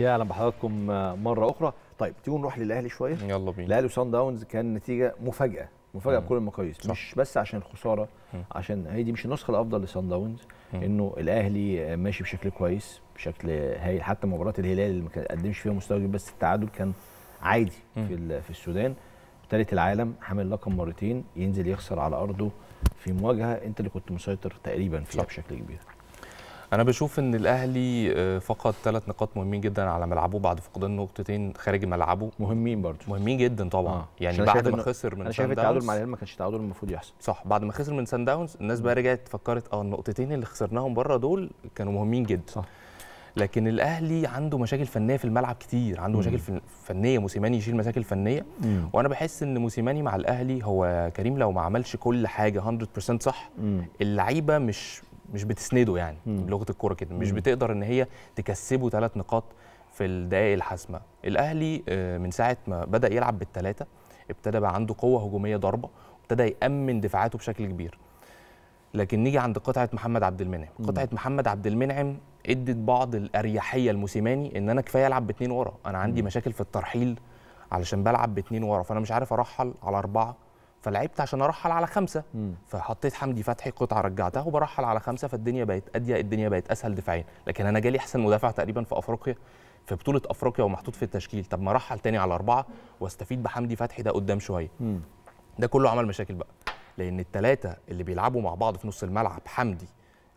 يا اهلا بحضراتكم آه، مره اخرى طيب تيجوا نروح للاهلي شويه يلا بينا الاهلي وسان داونز كان نتيجه مفاجاه مفاجاه بكل المقاييس مش بس عشان الخساره عشان هي دي مش النسخه الافضل لسان داونز انه الاهلي آه، ماشي بشكل كويس بشكل هايل حتى مباراه الهلال اللي ما قدمش فيها مستوى بس التعادل كان عادي في في السودان ثالث العالم حامل لقب مرتين ينزل يخسر على ارضه في مواجهه انت اللي كنت مسيطر تقريبا فيها بشكل كبير انا بشوف ان الاهلي آه، فقد ثلاث نقاط مهمين جدا على ملعبه بعد فقدان نقطتين خارج ملعبه مهمين برضه مهمين جدا طبعا آه. يعني بعد ما خسر من سان داونز التعادل مع الهلال ما كانش تعادل المفروض يحصل صح بعد ما خسر من سان داونز الناس بقى رجعت فكرت اه النقطتين اللي خسرناهم بره دول كانوا مهمين جدا صح لكن الاهلي عنده مشاكل فنيه في الملعب كتير عنده مم. مشاكل فنيه موسيماني يشيل مشاكل فنيه مم. وانا بحس ان موسيماني مع الاهلي هو كريم لو ما عملش كل حاجه 100% صح اللعيبه مش مش بتسنده يعني مم. بلغه الكوره كده مش مم. بتقدر ان هي تكسبه ثلاث نقاط في الدقائق الحاسمه الاهلي آه، من ساعه ما بدا يلعب بالثلاثه ابتدى بقى عنده قوه هجوميه ضربه ابتدى يامن دفاعاته بشكل كبير لكن نيجي عند قطعه محمد عبد المنعم قطعه محمد عبد المنعم ادت بعض الاريحيه لموسيماني ان انا كفايه العب باثنين ورا انا عندي مم. مشاكل في الترحيل علشان بلعب باثنين ورا فانا مش عارف ارحل على اربعه فلعبت عشان ارحل على خمسه مم. فحطيت حمدي فتحي قطعه رجعتها وبرحل على خمسه فالدنيا بقت اضيق الدنيا بقت اسهل دفاعين لكن انا جالي احسن مدافع تقريبا في افريقيا في بطوله افريقيا ومحطوط في التشكيل طب ما ارحل تاني على اربعه واستفيد بحمدي فتحي ده قدام شويه ده كله عمل مشاكل بقى لان الثلاثه اللي بيلعبوا مع بعض في نص الملعب حمدي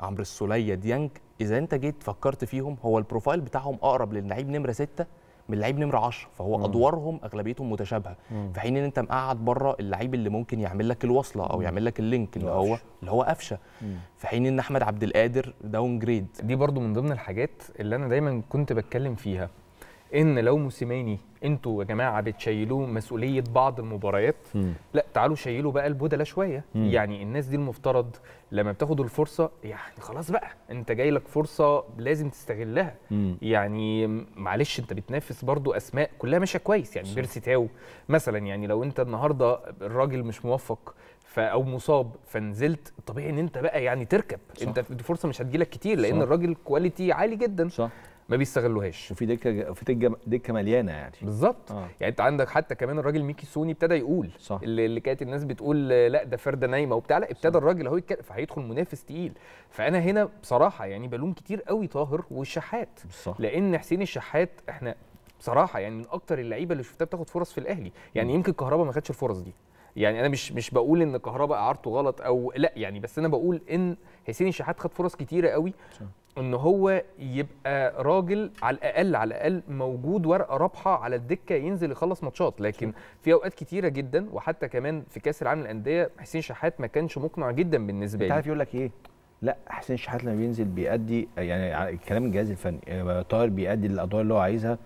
عمرو السوليه ديانج اذا انت جيت فكرت فيهم هو البروفايل بتاعهم اقرب للعيب نمره سته من لعيب نمره 10 فهو مم. ادوارهم اغلبيتهم متشابهه في حين ان انت مقعد بره اللعيب اللي ممكن يعمل لك الوصله او يعمل لك اللينك اللي هو اللي هو قفشه في حين ان احمد عبد القادر داون جريد دي برضو من ضمن الحاجات اللي انا دايما كنت بتكلم فيها ان لو موسيماني انتوا يا جماعه بتشيلوه مسؤوليه بعض المباريات م. لا تعالوا شيلوا بقى البدله شويه م. يعني الناس دي المفترض لما بتاخد الفرصه يعني خلاص بقى انت جاي لك فرصه لازم تستغلها م. يعني معلش انت بتنافس برضو اسماء كلها ماشيه كويس يعني بيرسي تاو مثلا يعني لو انت النهارده الراجل مش موفق او مصاب فنزلت طبيعي ان انت بقى يعني تركب صح. انت دي فرصه مش هتجيلك كتير لان صح. الراجل كواليتي عالي جدا صح. ما بيستغلوهاش وفي دكه في دكه مليانه يعني بالظبط آه. يعني انت عندك حتى كمان الراجل ميكي سوني ابتدى يقول صح. اللي, اللي كانت الناس بتقول لا ده فرده نايمه وبتاع لا ابتدى الراجل اهو يتكلم فهيدخل منافس تقيل فانا هنا بصراحه يعني بلوم كتير قوي طاهر والشحات صح. لان حسين الشحات احنا بصراحه يعني من اكتر اللعيبه اللي شفتها بتاخد فرص في الاهلي يعني يمكن كهربا ما خدش الفرص دي يعني انا مش مش بقول ان كهربا اعارته غلط او لا يعني بس انا بقول ان حسين الشحات خد فرص كتيره قوي ان هو يبقى راجل على الاقل على الاقل موجود ورقه رابحه على الدكه ينزل يخلص ماتشات لكن في اوقات كتيره جدا وحتى كمان في كاس العالم للانديه حسين شحات ما كانش مقنع جدا بالنسبه لي انت عارف يقول لك ايه لا حسين شحات لما بينزل بيأدي يعني كلام الجهاز الفني آه، طاهر بيأدي الادوار اللي هو عايزها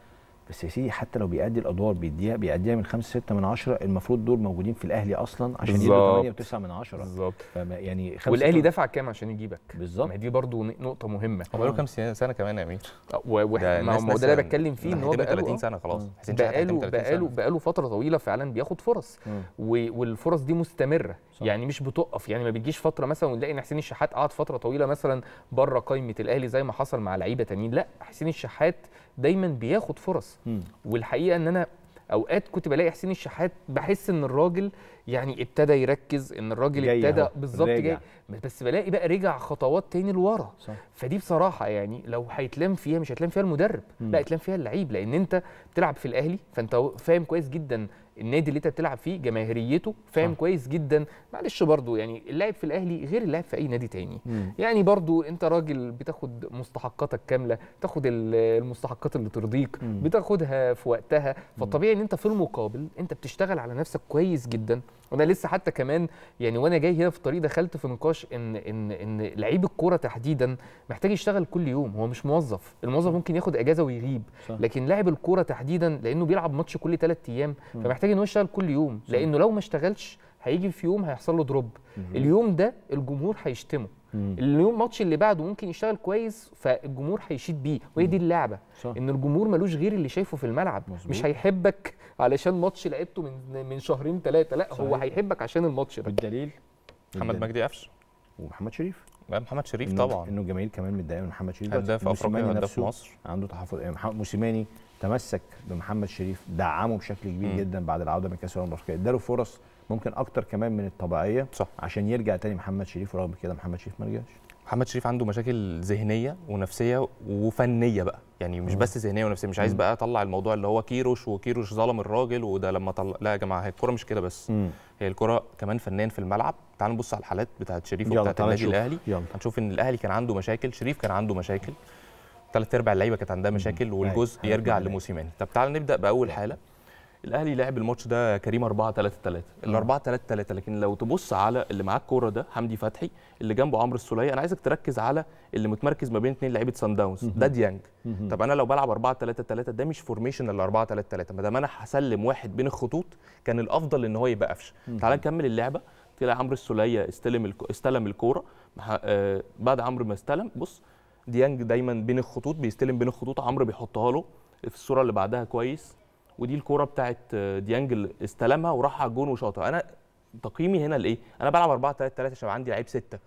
بس يا سيدي حتى لو بيأدي الادوار بيديها بيأديها من 5 6 من 10 المفروض دول موجودين في الاهلي اصلا عشان يدوا 8 و9 من 10 بالظبط يعني والاهلي دفع كام عشان يجيبك بالظبط ما دي برضو نقطه مهمه هو بقاله كام سنه كمان يا امير آه، ما هو ده اللي بتكلم فيه ان هو بقاله 30 آه، سنه خلاص بقاله بقاله بقاله فتره طويله فعلا بياخد فرص والفرص دي مستمره يعني مش بتقف يعني ما بتجيش فتره مثلا ونلاقي ان حسين الشحات قعد فتره طويله مثلا بره قائمه الاهلي زي ما حصل مع لعيبه تانيين لا حسين الشحات دايما بياخد فرص والحقيقه ان انا اوقات كنت بلاقي حسين الشحات بحس ان الراجل يعني ابتدى يركز ان الراجل ابتدى بالظبط جاي بس بلاقي بقى رجع خطوات تاني لورا فدي بصراحه يعني لو هيتلام فيها مش هيتلام فيها المدرب م. لا هيتلام فيها اللعيب لان انت بتلعب في الاهلي فانت فاهم كويس جدا النادي اللي انت بتلعب فيه جماهيريته فاهم صح. كويس جدا معلش برضو يعني اللاعب في الاهلي غير اللاعب في اي نادي تاني مم. يعني برضو انت راجل بتاخد مستحقاتك كامله تاخد المستحقات اللي ترضيك مم. بتاخدها في وقتها فالطبيعي ان انت في المقابل انت بتشتغل على نفسك كويس جدا وانا لسه حتى كمان يعني وانا جاي هنا في الطريق دخلت في نقاش ان ان ان لعيب الكوره تحديدا محتاج يشتغل كل يوم هو مش موظف الموظف ممكن ياخد اجازه ويغيب صح. لكن لاعب الكوره تحديدا لانه بيلعب ماتش كل ثلاث ايام فمحتاج ان هو يشتغل كل يوم لانه لو ما اشتغلش هيجي في يوم هيحصل له دروب اليوم ده الجمهور هيشتمه اليوم الماتش اللي بعده ممكن يشتغل كويس فالجمهور هيشيد بيه وهي دي اللعبه صح. ان الجمهور ملوش غير اللي شايفه في الملعب مزبوط. مش هيحبك علشان ماتش لعبته من من شهرين ثلاثه لا صحيح. هو هيحبك عشان الماتش ده بالدليل محمد مجدي قفش ومحمد شريف لا محمد شريف إنه طبعا انه الجماهير كمان متضايق من محمد شريف هداف افريقيا هداف مصر عنده تحفظ آه، موسيماني تمسك بمحمد شريف دعمه بشكل كبير م. جدا بعد العوده من كاس الامم الافريقيه اداله فرص ممكن اكتر كمان من الطبيعيه صح. عشان يرجع تاني محمد شريف ورغم كده محمد شريف ما رجعش محمد شريف عنده مشاكل ذهنيه ونفسيه وفنيه بقى يعني مش بس ذهنيه ونفسيه مش عايز بقى اطلع الموضوع اللي هو كيروش وكيروش ظلم الراجل وده لما طلع لا يا جماعه هي الكوره مش كده بس مم. هي الكوره كمان فنان في الملعب تعالوا نبص على الحالات بتاعه شريف وبتاعه النادي الاهلي هنشوف ان الاهلي كان عنده مشاكل شريف كان عنده مشاكل ثلاث ارباع اللعيبه كانت عندها مشاكل والجزء أيوة، أيوة، يرجع أيوة. لموسيماني طب تعالى نبدا باول حاله الاهلي لعب الماتش ده كريم 4 3 3 ال 4 3 3 لكن لو تبص على اللي معاه الكوره ده حمدي فتحي اللي جنبه عمرو السوليه انا عايزك تركز على اللي متمركز ما بين اثنين لعيبه سان داونز ده ديانج طب انا لو بلعب 4 3 3 ده مش فورميشن ال 4 3 3 ما دام انا هسلم واحد بين الخطوط كان الافضل ان هو يبقى قفشه تعال نكمل اللعبه طلع عمرو السوليه استلم استلم الكوره آه بعد عمرو ما استلم بص ديانج دايما بين الخطوط بيستلم بين الخطوط عمرو بيحطها له في الصوره اللي بعدها كويس ودي الكوره بتاعت آه، ديانج استلمها وراح على الجون وشاطها انا تقييمي هنا لايه انا بلعب 4 3 3 عشان عندي لعيب 6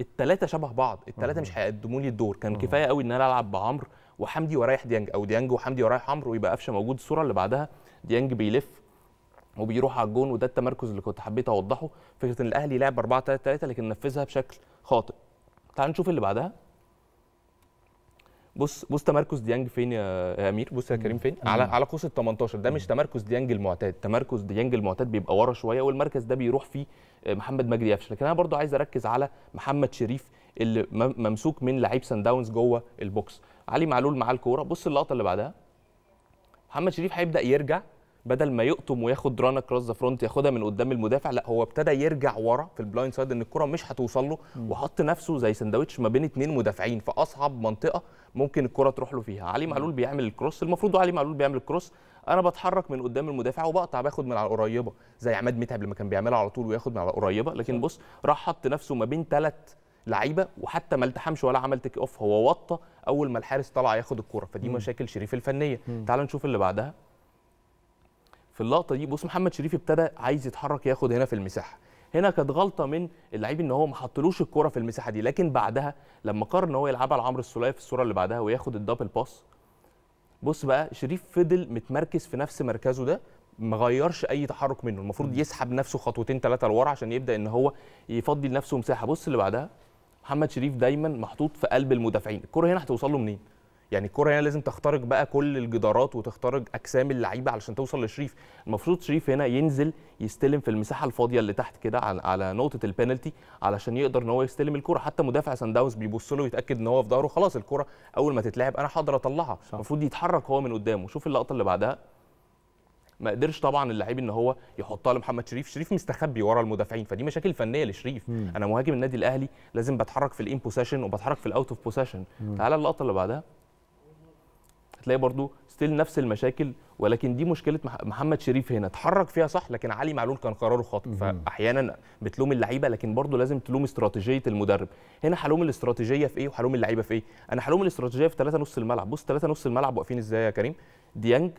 الثلاثه شبه بعض الثلاثه مش هيقدموا لي الدور كان كفايه قوي ان انا العب بعمرو وحمدي ورايح ديانج او ديانج وحمدي ورايح عمرو ويبقى قفشه موجود الصوره اللي بعدها ديانج بيلف وبيروح على الجون وده التمركز اللي كنت حبيت اوضحه فكره ان الاهلي لعب 4 3 3 لكن نفذها بشكل خاطئ تعال نشوف اللي بعدها بص بص تمركز ديانج فين يا امير بص يا كريم فين على على قوس ال 18 ده مش تمركز ديانج المعتاد تمركز ديانج المعتاد بيبقى ورا شويه والمركز ده بيروح فيه آه، محمد مجدي قفشه لكن انا برضو عايز اركز على محمد شريف اللي ممسوك من لعيب سان داونز جوه البوكس علي معلول معاه الكوره بص اللقطه اللي بعدها محمد شريف هيبدا يرجع بدل ما يقطم وياخد رانا كروس ذا فرونت ياخدها من قدام المدافع لا هو ابتدى يرجع ورا في البلايند سايد ان الكره مش هتوصل له وحط نفسه زي سندوتش ما بين اثنين مدافعين في اصعب منطقه ممكن الكره تروح له فيها علي معلول بيعمل الكروس المفروض علي معلول بيعمل الكروس انا بتحرك من قدام المدافع وبقطع باخد من على القريبه زي عماد متعب لما كان بيعملها على طول وياخد من على القريبه لكن بص راح حط نفسه ما بين ثلاث لعيبه وحتى ما التحمش ولا عمل تيك اوف هو وطى اول ما الحارس طلع ياخد الكره فدي مشاكل شريف الفنيه تعال نشوف اللي بعدها في اللقطه دي بص محمد شريف ابتدى عايز يتحرك ياخد هنا في المساحه هنا كانت غلطه من اللعيب ان هو ما حطلوش الكره في المساحه دي لكن بعدها لما قرر ان هو يلعبها لعمرو السوليه في الصوره اللي بعدها وياخد الدبل باس بص بقى شريف فضل متمركز في نفس مركزه ده ما غيرش اي تحرك منه المفروض يسحب نفسه خطوتين ثلاثه لورا عشان يبدا ان هو يفضي لنفسه مساحه بص اللي بعدها محمد شريف دايما محطوط في قلب المدافعين الكره هنا هتوصل له منين يعني الكوره هنا يعني لازم تخترق بقى كل الجدارات وتخترق اجسام اللعيبه علشان توصل لشريف المفروض شريف هنا ينزل يستلم في المساحه الفاضيه اللي تحت كده على نقطه البينالتي علشان يقدر ان هو يستلم الكوره حتى مدافع سان داونز بيبص له يتاكد ان هو في ظهره خلاص الكوره اول ما تتلعب انا حاضر اطلعها المفروض يتحرك هو من قدامه شوف اللقطه اللي بعدها ما قدرش طبعا اللعيب ان هو يحطها لمحمد شريف شريف مستخبي ورا المدافعين فدي مشاكل فنيه لشريف مم. انا مهاجم النادي الاهلي لازم بتحرك في الان بوسيشن وبتحرك في الاوت اوف بوسيشن تعال اللقطه اللي بعدها هتلاقي برضو ستيل نفس المشاكل ولكن دي مشكله محمد شريف هنا اتحرك فيها صح لكن علي معلول كان قراره خاطئ فاحيانا بتلوم اللعيبه لكن برضو لازم تلوم استراتيجيه المدرب هنا هلوم الاستراتيجيه في ايه وهلوم اللعيبه في ايه انا هلوم الاستراتيجيه في ثلاثه نص الملعب بص ثلاثه نص الملعب واقفين ازاي يا كريم ديانج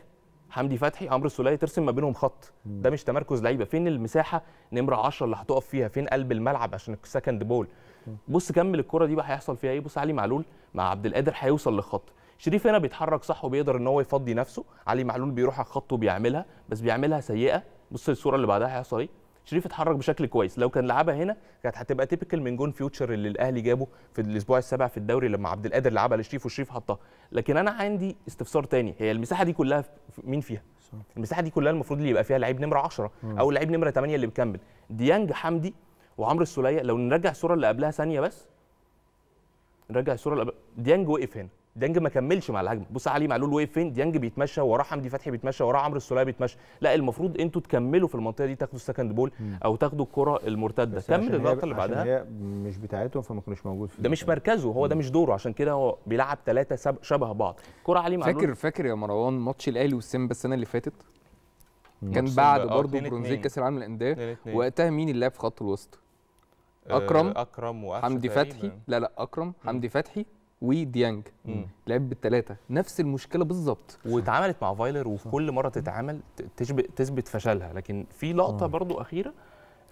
حمدي فتحي عمرو السوليه ترسم ما بينهم خط ده مش تمركز لعيبه فين المساحه نمره 10 اللي هتقف فيها فين قلب الملعب عشان السكند بول بص كمل الكره دي بقى هيحصل فيها ايه بص علي معلول مع عبد القادر هيوصل للخط شريف هنا بيتحرك صح وبيقدر ان هو يفضي نفسه علي معلول بيروح على الخط وبيعملها بس بيعملها سيئه بص الصوره اللي بعدها هيحصل ايه شريف اتحرك بشكل كويس لو كان لعبها هنا كانت هتبقى تيبيكال من جون فيوتشر اللي الاهلي جابه في الاسبوع السابع في الدوري لما عبد القادر لعبها لشريف وشريف حطها لكن انا عندي استفسار تاني هي المساحه دي كلها مين فيها المساحه دي كلها المفروض اللي يبقى فيها لعيب نمره 10 او لعيب نمره 8 اللي بيكمل ديانج حمدي وعمرو السوليه لو نرجع الصوره اللي قبلها ثانيه بس نرجع الصوره اللي قبل... ديانج وقف هنا ديانج ما كملش مع الهجمه بص علي معلول واقف فين ديانج بيتمشى وراه حمدي فتحي بيتمشى وراه عمرو السوليه بيتمشى لا المفروض انتوا تكملوا في المنطقه دي تاخدوا السكند بول او تاخدوا الكره المرتده كمل اللقطه اللي بعدها هي مش بتاعتهم فما كانوش موجود في ده مش مركزه هو ده مش دوره عشان كده هو بيلعب ثلاثه شبه بعض كره علي معلول فاكر فاكر يا مروان ماتش الاهلي والسيمبا السنه اللي فاتت كان بعد آه، برضه برونزيه كاس العالم للانديه وقتها مين اللي لعب في خط الوسط آه، اكرم اكرم وقفشه حمدي فتحي لا لا اكرم حمدي فتحي وديانج لعب بالثلاثه نفس المشكله بالظبط واتعملت مع فايلر وفي كل مره تتعامل تثبت فشلها لكن في لقطه برضو اخيره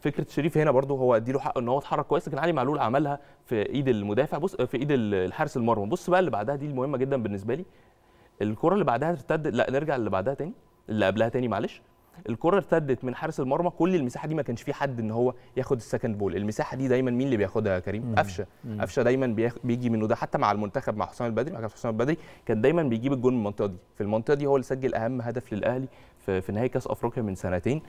فكره شريف هنا برضو هو اديله حق ان هو اتحرك كويس لكن علي معلول عملها في ايد المدافع بص في ايد الحارس المرمى بص بقى اللي بعدها دي المهمه جدا بالنسبه لي الكره اللي بعدها ترتد لا نرجع اللي بعدها تاني اللي قبلها تاني معلش الكره ارتدت من حارس المرمى كل المساحه دي ما كانش في حد ان هو ياخد السكند بول المساحه دي دايما مين اللي بياخدها يا كريم قفشه قفشه دايما بيجي منه ده حتى مع المنتخب مع حسام البدري مع حسام البدري كان دايما بيجيب الجون من المنطقه دي في المنطقه دي هو اللي سجل اهم هدف للاهلي في, في نهائي كاس افريقيا من سنتين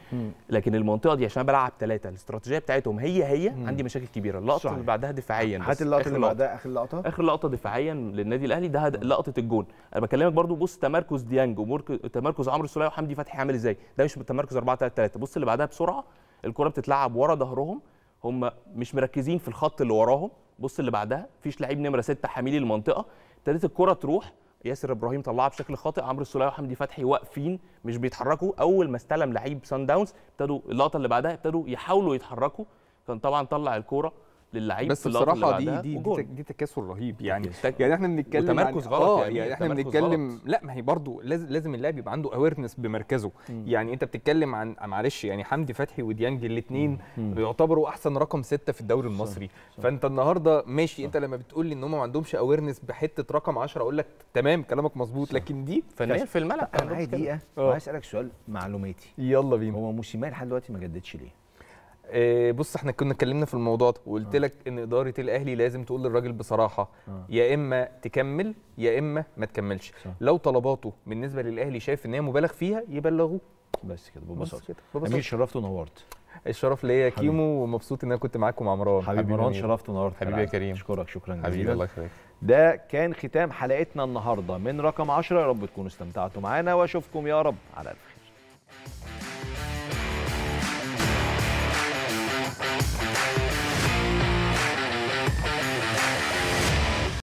لكن المنطقه دي عشان بلعب ثلاثه الاستراتيجيه بتاعتهم هي هي عندي مشاكل كبيره اللقطه اللي بعدها دفاعيا هات اللقطه اللي بعدها اخر لقطه اخر لقطه دفاعيا للنادي الاهلي ده لقطه الجون انا بكلمك برضو بص تمركز ديانج وتمركز عمرو السوليه وحمدي فتحي عامل ازاي ده مش تمركز 4 3 3 بص اللي بعدها بسرعه الكره بتتلعب ورا ظهرهم هم مش مركزين في الخط اللي وراهم بص اللي بعدها مفيش لعيب نمره 6 حاميلي المنطقه ابتدت الكره تروح ياسر ابراهيم طلعها بشكل خاطئ عمرو السوليه وحمدي فتحي واقفين مش بيتحركوا اول ما استلم لعيب سان داونز ابتدوا اللقطه اللي بعدها ابتدوا يحاولوا يتحركوا كان طبعا طلع الكوره للعيب بس بصراحه دي دي, دي, دي تكاسل رهيب يعني يعني احنا بنتكلم تمركز غلط آه يعني, يعني احنا بنتكلم لا ما هي برضه لازم لازم اللاعب يبقى عنده اويرنس بمركزه مم. يعني انت بتتكلم عن معلش يعني حمدي فتحي وديانج الاثنين بيعتبروا احسن رقم ستة في الدوري المصري صح. صح. فانت النهارده ماشي صح. انت لما بتقول لي ان هم ما عندهمش اويرنس بحته رقم 10 اقول لك تمام كلامك مظبوط لكن دي فنيا في الملعب انا معايا دقيقه آه. عايز اسالك سؤال معلوماتي يلا بينا هو موسيماني لحد دلوقتي ما جددش ليه؟ آه، بص احنا كنا اتكلمنا في الموضوع ده وقلت آه. لك ان اداره الاهلي لازم تقول للراجل بصراحه آه. يا اما تكمل يا اما ما تكملش صح. لو طلباته بالنسبه للاهلي شايف ان هي مبالغ فيها يبلغوه بس كده ببساطه امير شرفت ونورت الشرف ليا يا كيمو ومبسوط ان انا كنت معاكم ومع مروان حبيبي مروان شرفت ونورت حبيبي يا كريم اشكرك شكرا جزيلا حبيبي الله يخليك ده كان ختام حلقتنا النهارده من رقم 10 يا رب تكونوا استمتعتوا معانا واشوفكم يا رب على الخير